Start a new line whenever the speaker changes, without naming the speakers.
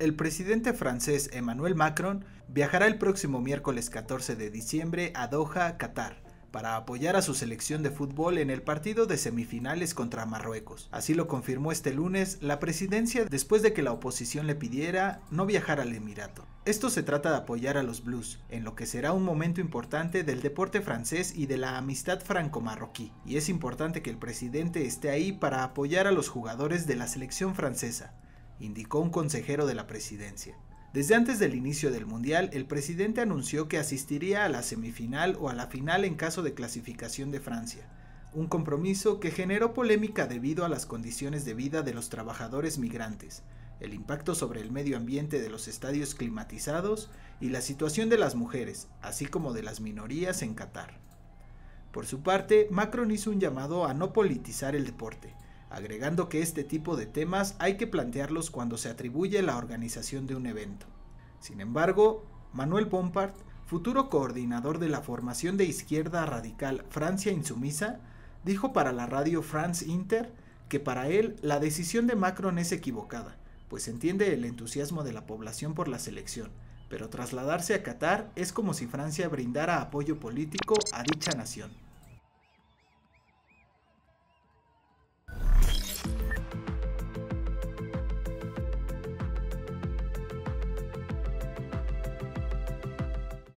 El presidente francés Emmanuel Macron viajará el próximo miércoles 14 de diciembre a Doha, Qatar, para apoyar a su selección de fútbol en el partido de semifinales contra Marruecos. Así lo confirmó este lunes la presidencia después de que la oposición le pidiera no viajar al Emirato. Esto se trata de apoyar a los Blues, en lo que será un momento importante del deporte francés y de la amistad franco-marroquí, y es importante que el presidente esté ahí para apoyar a los jugadores de la selección francesa indicó un consejero de la presidencia. Desde antes del inicio del Mundial, el presidente anunció que asistiría a la semifinal o a la final en caso de clasificación de Francia, un compromiso que generó polémica debido a las condiciones de vida de los trabajadores migrantes, el impacto sobre el medio ambiente de los estadios climatizados y la situación de las mujeres, así como de las minorías en Qatar. Por su parte, Macron hizo un llamado a no politizar el deporte, agregando que este tipo de temas hay que plantearlos cuando se atribuye la organización de un evento. Sin embargo, Manuel Pompart, futuro coordinador de la formación de izquierda radical Francia Insumisa, dijo para la radio France Inter que para él la decisión de Macron es equivocada, pues entiende el entusiasmo de la población por la selección, pero trasladarse a Qatar es como si Francia brindara apoyo político a dicha nación.